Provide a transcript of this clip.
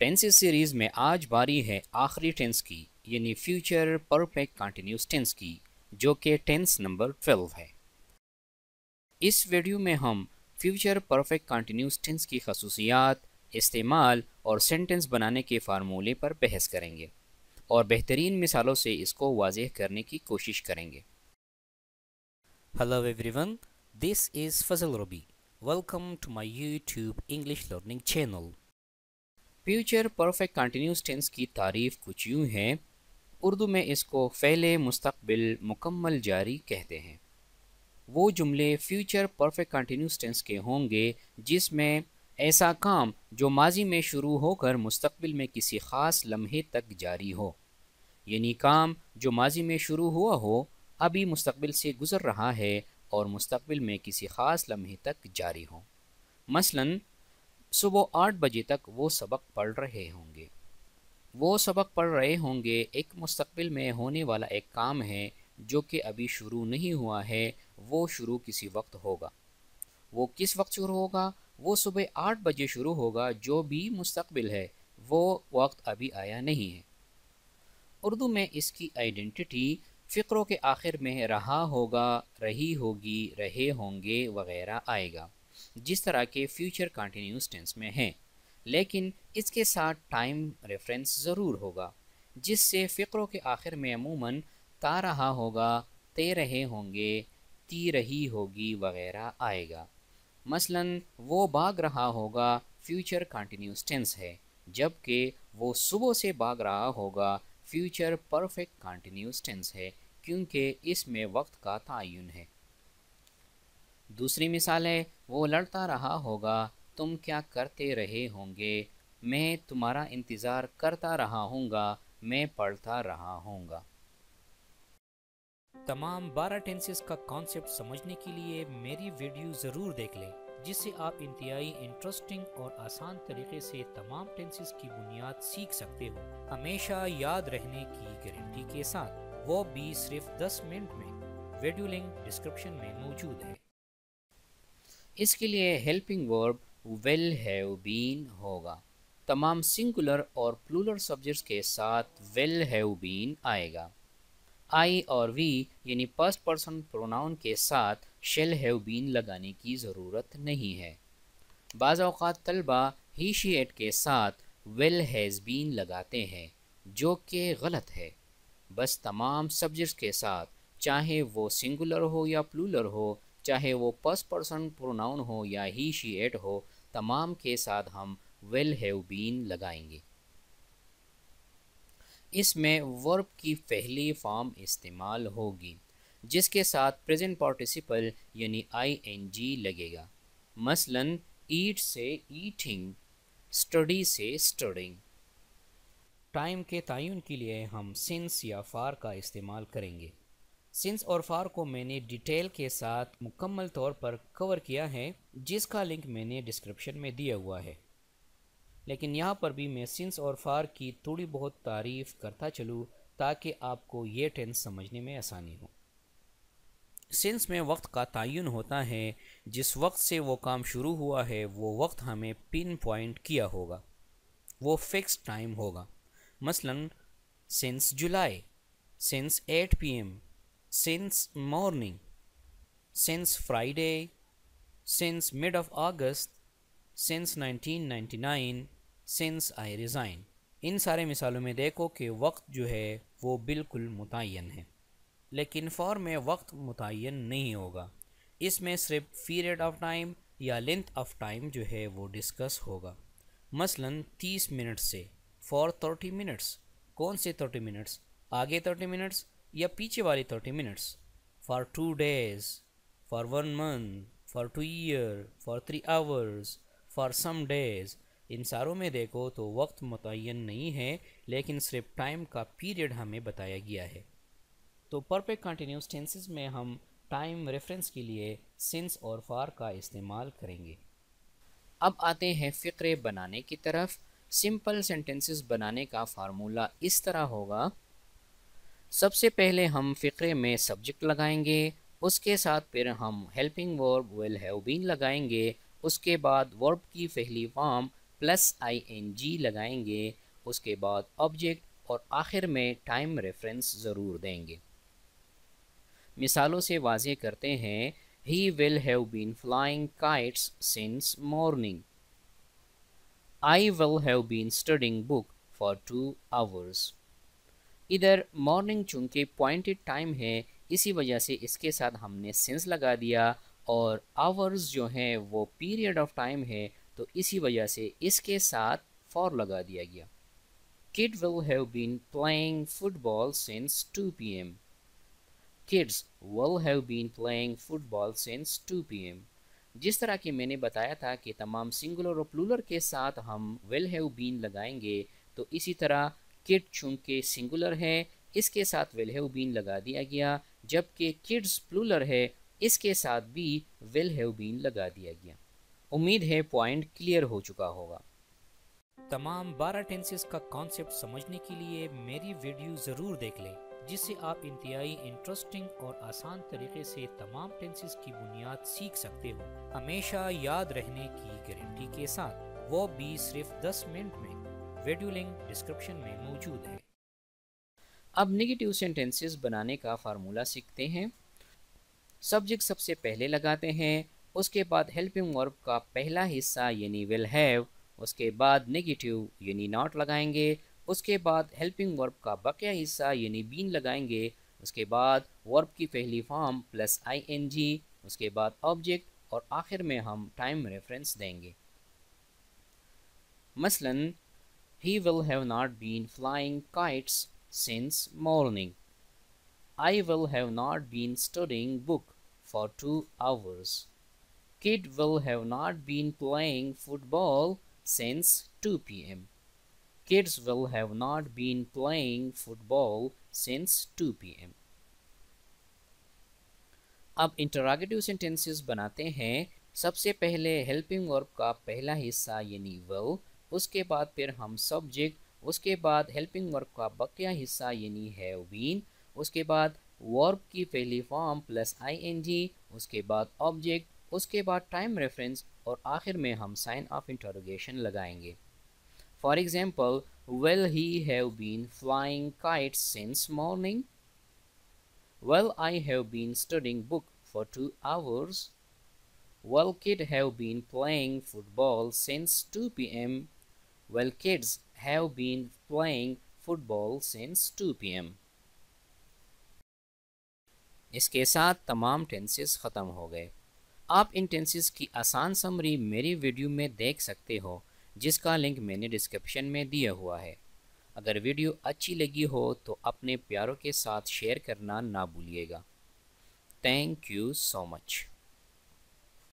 Tenses series में आज बारी है आखिरी टेंस की यानी फ्यूचर परफेक्ट कंटिन्यूस टेंस की जो कि टेंस नंबर 12 है इस वीडियो में हम फ्यूचर परफेक्ट कंटिन्यूस टेंस की खसूसियात इस्तेमाल और सेंटेंस बनाने के फार्मूले पर बहस करेंगे और बेहतरीन मिसालों से इसको वाजह करने की कोशिश करेंगे hello everyone this is Fazal Rabi welcome to my YouTube English learning channel future perfect continuous tense की तारीफ कुछ यूँ है उर्दू में इसको फ़ैले मुस्तबिल मुकम्मल जारी कहते हैं वो जुमले फ्यूचर परफेक्ट कंटिन्यूस टेंस के होंगे जिसमें ऐसा काम जो माजी में शुरू होकर मुस्तबिल में किसी ख़ास लम्हे तक जारी हो यानी काम जो माजी में शुरू हुआ हो अभी मुस्तबिल से गुज़र रहा है और मुस्तबिल में किसी ख़ास लम्हे तक जारी हो मसलन सुबह आठ बजे तक वो सबक पढ़ रहे होंगे वो सबक पढ़ रहे होंगे एक मुस्तबिल में होने वाला एक काम है जो कि अभी शुरू नहीं हुआ है वो शुरू किसी वक्त होगा वो किस वक्त शुरू होगा वो सुबह आठ बजे शुरू होगा जो भी मुस्तबिल है वो वक्त अभी आया नहीं है उर्दू में इसकी आइडेंटिटी फ़िक्रों के आखिर में रहा होगा रही होगी रहे होंगे वगैरह आएगा जिस तरह के फ्यूचर कंटिन्यूस टेंस में हैं लेकिन इसके साथ टाइम रेफरेंस ज़रूर होगा जिससे फ़िक्रों के आखिर में अमूमन ता रहा होगा ते रहे होंगे ती रही होगी वगैरह आएगा मसलन वो भाग रहा होगा फ्यूचर कंटिन्यूस टेंस है जबकि वो सुबह से भाग रहा होगा फ्यूचर परफेक्ट कंटिन्यूस टेंस है क्योंकि इसमें वक्त का तयन है दूसरी मिसाल है वो लड़ता रहा होगा तुम क्या करते रहे होंगे मैं तुम्हारा इंतज़ार करता रहा हूँगा मैं पढ़ता रहा हूँगा तमाम बारह टेंसेस का कॉन्सेप्ट समझने के लिए मेरी वीडियो ज़रूर देख लें जिससे आप इंतहाई इंटरेस्टिंग और आसान तरीके से तमाम टेंसेस की बुनियाद सीख सकते हो हमेशा याद रहने की गारंटी के साथ वो भी सिर्फ 10 मिनट में वीडियो लिंक डिस्क्रिप्शन में मौजूद है इसके लिए helping verb will have been होगा तमाम सिंगुलर और प्लूलर सब्जेक्ट्स के साथ वेल हैव बीन आएगा आई और वी यानी फर्स्ट पर्सन प्रोनाउन के साथ शेल हैव बीन लगाने की ज़रूरत नहीं है बाज़ अवत तलबा ही शी एट के साथ वेल हैज़ बीन लगाते हैं जो कि गलत है बस तमाम सब्जेक्ट्स के साथ चाहे वो सिंगुलर हो या प्लूलर हो चाहे वो फर्स्ट पर्सन प्रोनाउन हो या ही शी एट हो तमाम के साथ हम वेल हैव बीन लगाएंगे इसमें वर्ब की पहली फॉर्म इस्तेमाल होगी जिसके साथ प्रेजेंट पार्टिसिपल यानी आई एन जी लगेगा मसलन ईट से ईटिंग स्टडी से स्टडिंग टाइम के तयन के लिए हम सिंस या फार का इस्तेमाल करेंगे सिंस और फार को मैंने डिटेल के साथ मुकम्मल तौर पर कवर किया है जिसका लिंक मैंने डिस्क्रिप्शन में दिया हुआ है लेकिन यहाँ पर भी मैं सिंस और फार की थोड़ी बहुत तारीफ़ करता चलूँ ताकि आपको ये टेंस समझने में आसानी हो सिंस में वक्त का तयन होता है जिस वक्त से वो काम शुरू हुआ है वो वक्त हमें पिन पॉइंट किया होगा वो फिक्स टाइम होगा मसलन since July since 8 PM since morning, since Friday, since mid of August, since 1999, since I resign. इन सारे मिसालों में देखो कि वक्त जो है वो बिल्कुल मुतन है लेकिन फॉर में वक्त मुतन नहीं होगा इसमें सिर्फ पीरियड ऑफ टाइम या लेंथ ऑफ टाइम जो है वो डिस्कस होगा मसलन 30 मिनट से फॉर 30 मिनट्स कौन से 30 मिनट्स आगे 30 मिनट्स या पीछे वाले thirty minutes for two days for one month for two year for three hours for some days इन सारों में देखो तो वक्त मुतन नहीं है लेकिन सिर्फ टाइम का पीरियड हमें बताया गया है तो परफेक्ट कंटिन्यूस टेंसेज में हम टाइम रेफरेंस के लिए सिंस और फार का इस्तेमाल करेंगे अब आते हैं फ़िक्रे बनाने की तरफ सिंपल सेंटेंसेस बनाने का फार्मूला इस तरह होगा सबसे पहले हम फ़िक्रे में सब्जेक्ट लगाएंगे उसके साथ फिर हम helping verb will have been लगाएंगे उसके बाद वर्ब की पहली form plus I N G लगाएंगे उसके बाद ऑब्जेक्ट और आखिर में टाइम रेफरेंस ज़रूर देंगे मिसालों से वाजे करते हैं he will have been flying kites since morning I will have been studying book for two hours इधर मॉर्निंग चूंकि पॉइंटेड टाइम है इसी वजह से इसके साथ हमने सेंस लगा दिया और आवर्स जो हैं वो पीरियड ऑफ टाइम है तो इसी वजह से इसके साथ फॉर लगा दिया गया kid will have been playing football since 2 PM kids will have been playing football since 2 PM जिस तरह कि मैंने बताया था कि तमाम सिंगुलर और प्लूलर के साथ हम विल हैव बीन लगाएंगे तो इसी तरह किट चूंकि सिंगुलर है इसके साथ वेल बीन लगा दिया गया जबकि किड्स प्लूलर है इसके साथ भी वेल बीन लगा दिया गया उम्मीद है पॉइंट क्लियर हो चुका होगा तमाम बारह टेंसेस का कॉन्सेप्ट समझने के लिए मेरी वीडियो ज़रूर देख लें जिससे आप इंतहाई इंटरेस्टिंग और आसान तरीके से तमाम टेंसेस की बुनियाद सीख सकते हो हमेशा याद रहने की गारंटी के साथ वो भी सिर्फ 10 मिनट में वीडियो लिंक डिस्क्रिप्शन में मौजूद है अब निगेटिव सेंटेंसेस बनाने का फार्मूला सीखते हैं सब्जेक्ट सबसे पहले लगाते हैं उसके बाद हेल्पिंग वर्ब का पहला हिस्सा यानी विल हैव उसके बाद नेगेटिव यानी नॉट लगाएंगे उसके बाद हेल्पिंग वर्ब का बकिया हिस्सा यानी बीन लगाएंगे उसके बाद वर्ब की पहली फॉर्म प्लस आईएनजी उसके बाद ऑब्जेक्ट और आखिर में हम टाइम रेफरेंस देंगे मसलन He will have not been flying kites since morning. I will have not been studying book for two hours. Kid will have not been playing football since 2 p.m. Kids will have not been playing football since 2 p.m. अब interrogative sentences बनाते हैं सबसे पहले helping verb का पहला हिस्सा यानी will उसके बाद फिर हम सब्जेक्ट उसके बाद हेल्पिंग वर्क का बकिया हिस्सा यानी है वीन उसके बाद वर्ब की पहली फॉर्म प्लस आईएनजी उसके बाद ऑब्जेक्ट उसके बाद टाइम रेफरेंस और आखिर में हम साइन ऑफ इंटरोगेशन लगाएंगे for example will he have been flying kites since morning will I have been studying book for two hours will kid have been playing football since two P M Well, kids have been playing football since 2 pm. इसके साथ तमाम tenses ख़त्म हो गए आप इन tenses की आसान summary मेरी वीडियो में देख सकते हो जिसका लिंक मैंने डिस्क्रिप्शन में दिया हुआ है अगर वीडियो अच्छी लगी हो तो अपने प्यारों के साथ शेयर करना ना भूलिएगा थैंक यू सो मच